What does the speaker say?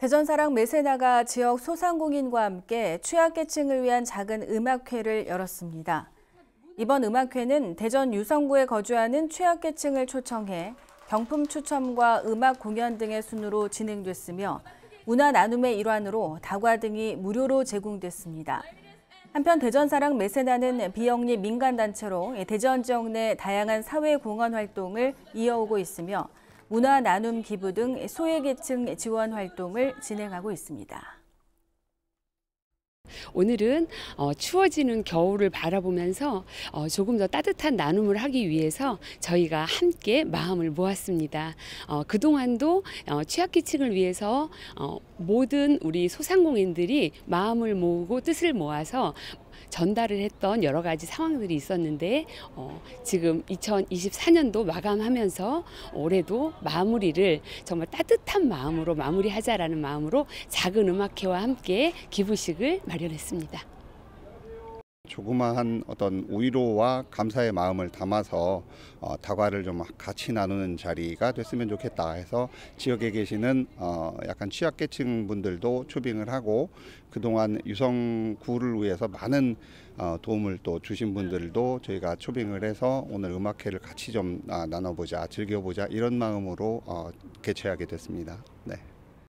대전사랑 메세나가 지역 소상공인과 함께 취약계층을 위한 작은 음악회를 열었습니다. 이번 음악회는 대전 유성구에 거주하는 취약계층을 초청해 경품 추첨과 음악 공연 등의 순으로 진행됐으며 문화 나눔의 일환으로 다과 등이 무료로 제공됐습니다. 한편 대전사랑 메세나는 비영리 민간단체로 대전 지역 내 다양한 사회 공헌 활동을 이어오고 있으며 문화 나눔 기부 등 소외계층 지원 활동을 진행하고 있습니다. 오늘은 어, 추워지는 겨울을 바라보면서 어, 조금 더 따뜻한 나눔을 하기 위해서 저희가 함께 마음을 모았습니다. 어, 그동안도 취약계층을 위해서 모든 우리 소상공인들이 마음을 모으고 뜻을 모아서 전달을 했던 여러 가지 상황들이 있었는데 어, 지금 2024년도 마감하면서 올해도 마무리를 정말 따뜻한 마음으로 마무리하자라는 마음으로 작은 음악회와 함께 기부식을 마련했습니다. 조그마한 어떤 위로와 감사의 마음을 담아서 어, 다과를 좀 같이 나누는 자리가 됐으면 좋겠다 해서 지역에 계시는 어, 약간 취약계층 분들도 초빙을 하고 그동안 유성구를 위해서 많은 어, 도움을 또 주신 분들도 저희가 초빙을 해서 오늘 음악회를 같이 좀 아, 나눠보자 즐겨보자 이런 마음으로 어, 개최하게 됐습니다. 네.